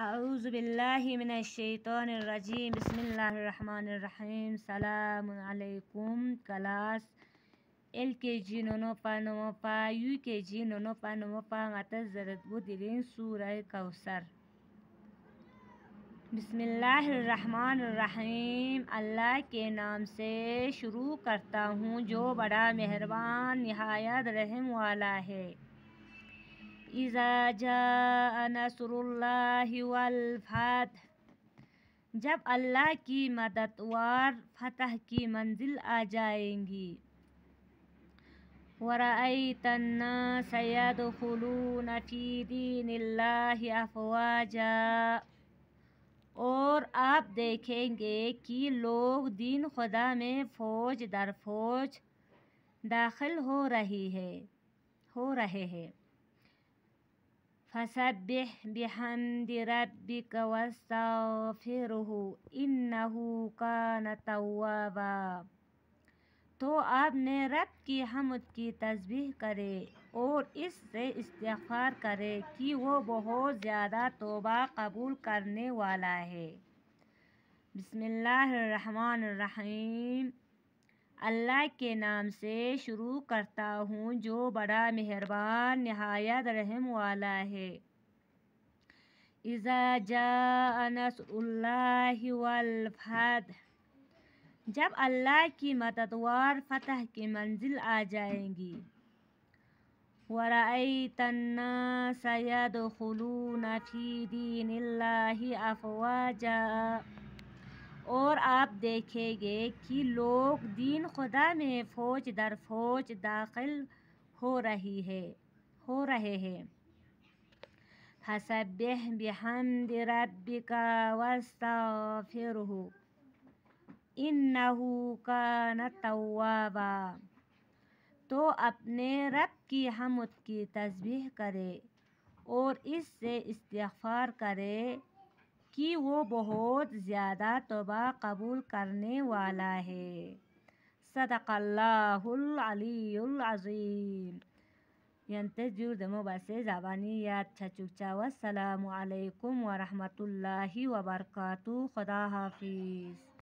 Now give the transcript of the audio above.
اعوذ باللہ من الشیطان الرجیم بسم اللہ الرحمن الرحیم سلام علیکم کلاس ایل کے جی پا نونوپا پا یو کے جی پا نونوپا پا معت زرۃ الدین سورہ کوسر بسم اللہ الرحمن الرحیم اللہ کے نام سے شروع کرتا ہوں جو بڑا مہربان نہایت رحم والا ہے جاء نصر اللہ والفت جب اللہ کی مدد وار فتح کی منزل آ جائیں گی الناس يدخلون في دين اللہ أفواجا اور آپ دیکھیں گے کہ لوگ دین خدا میں فوج در فوج داخل ہو رہی ہے ہو رہے ہیں فسبح بحمد ربك واستغفره انه كان توابا تو آپ نے رب کی حمد کی تسبیح کرے اور اس سے استغفار کرے کہ وہ بہت زیادہ توبہ قبول کرنے والا ہے بسم اللہ الرحمن الرحیم اللہ کے نام سے شروع کرتا ہوں جو بڑا مہربان نہایت رحم والا ہے اذا جاء اللہ جب اللہ کی مددوار فتح کی منزل آ جائیں گی وی تنہ سید اللّہ افوا جا اور آپ دیکھیں گے کہ لوگ دین خدا میں فوج در فوج داخل ہو رہی ہے ہو رہے ہیں فسبح بحمد ربك واستغفره انه كان توابا تو اپنے رب کی حمد کی تسبیح کرے اور اس سے استغفار کرے कि वो बहुत ज़्यादा तोबा कबूल करने वाला है صدقاللهالعليالعظيم ينتج دمو بس زبانيات چچوچا والسلام عليكم ورحمة الله وبركاته خدا حافظ